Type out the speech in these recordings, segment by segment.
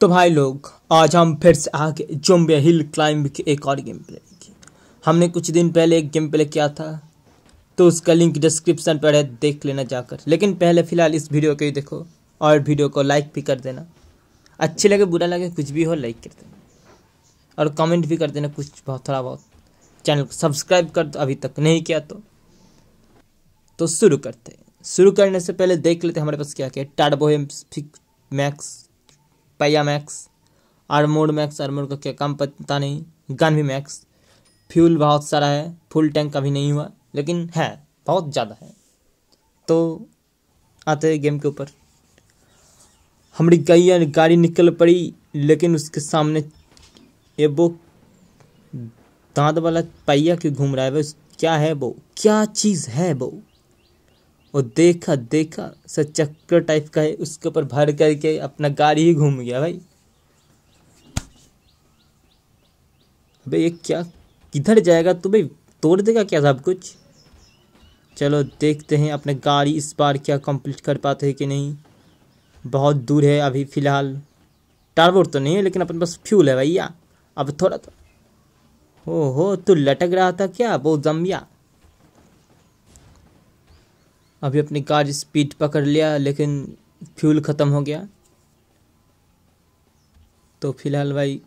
तो भाई लोग आज हम फिर से आगे जुम्बे हिल क्लाइंब के एक और गेम प्ले की हमने कुछ दिन पहले एक गेम प्ले किया था तो उसका लिंक डिस्क्रिप्शन पर है देख लेना जाकर लेकिन पहले फ़िलहाल इस वीडियो को ही देखो और वीडियो को लाइक भी कर देना अच्छे लगे बुरा लगे कुछ भी हो लाइक कर देना और कमेंट भी कर देना कुछ बहुत थोड़ा बहुत चैनल को सब्सक्राइब कर दो अभी तक नहीं किया तो तो शुरू करते शुरू करने से पहले देख लेते हमारे पास क्या क्या टार्बो मैक्स पैया मैक्स आर्मोड मैक्स आर्मोड का क्या काम पता नहीं गन भी मैक्स फ्यूल बहुत सारा है फुल टैंक कभी नहीं हुआ लेकिन है बहुत ज़्यादा है तो आते हैं गेम के ऊपर हमारी गई गाड़ी निकल पड़ी लेकिन उसके सामने ये वो दांत वाला पहिया क्यों घूम रहा है वो क्या है वो क्या चीज़ है वो और देखा देखा सर चक्कर टाइप का है उसके ऊपर भर करके अपना गाड़ी ही घूम गया भाई अबे ये क्या किधर जाएगा तो भाई तोड़ देगा क्या सब कुछ चलो देखते हैं अपने गाड़ी इस बार क्या कंप्लीट कर पाते हैं कि नहीं बहुत दूर है अभी फ़िलहाल टारबोर्ड तो नहीं है लेकिन अपने पास फ्यूल है भैया अब थोड़ा तो हो हो तू लटक रहा था क्या वो जमिया अभी अपनी कार स्पीड पकड़ लिया लेकिन फ्यूल ख़त्म हो गया तो फिलहाल भाई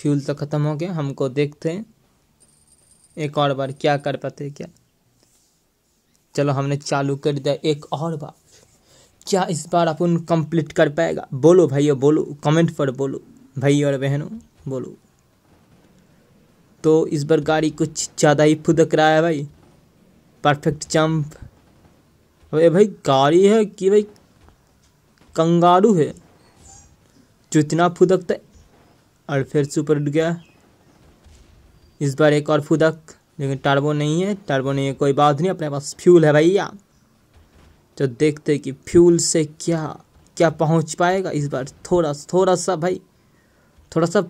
फ्यूल तो ख़त्म हो गया हमको देखते हैं एक और बार क्या कर पाते क्या चलो हमने चालू कर दिया एक और बार क्या इस बार अपन कंप्लीट कर पाएगा बोलो भाइयों बोलो कमेंट पर बोलो भाई और बहनों बोलो तो इस बार गाड़ी कुछ ज़्यादा ही फुदक रहा है भाई परफेक्ट जंप अरे भाई गाड़ी है कि भाई कंगारू है जो इतना फुदकता है और फिर से ऊपर उठ गया इस बार एक और फुदक लेकिन टर्बो नहीं है टर्बो नहीं है कोई बात नहीं अपने पास फ्यूल है भैया तो देखते कि फ्यूल से क्या क्या पहुंच पाएगा इस बार थोड़ा थोड़ा सा भाई थोड़ा सा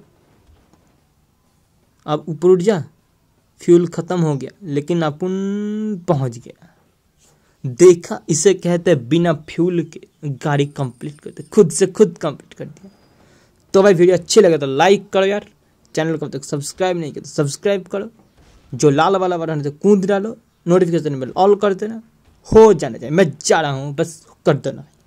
अब ऊपर उठ जा फ्यूल ख़त्म हो गया लेकिन अपन पहुंच गया देखा इसे कहते हैं बिना फ्यूल के गाड़ी कंप्लीट कर दी खुद से खुद कंप्लीट कर दिया तो भाई वीडियो अच्छी लगे तो लाइक करो यार चैनल को अब तक सब्सक्राइब नहीं किया तो सब्सक्राइब करो जो लाल वाला बटन है तो कूद डालो नोटिफिकेशन बिल ऑल कर देना हो जाना चाहिए मैं जा रहा हूँ बस कर देना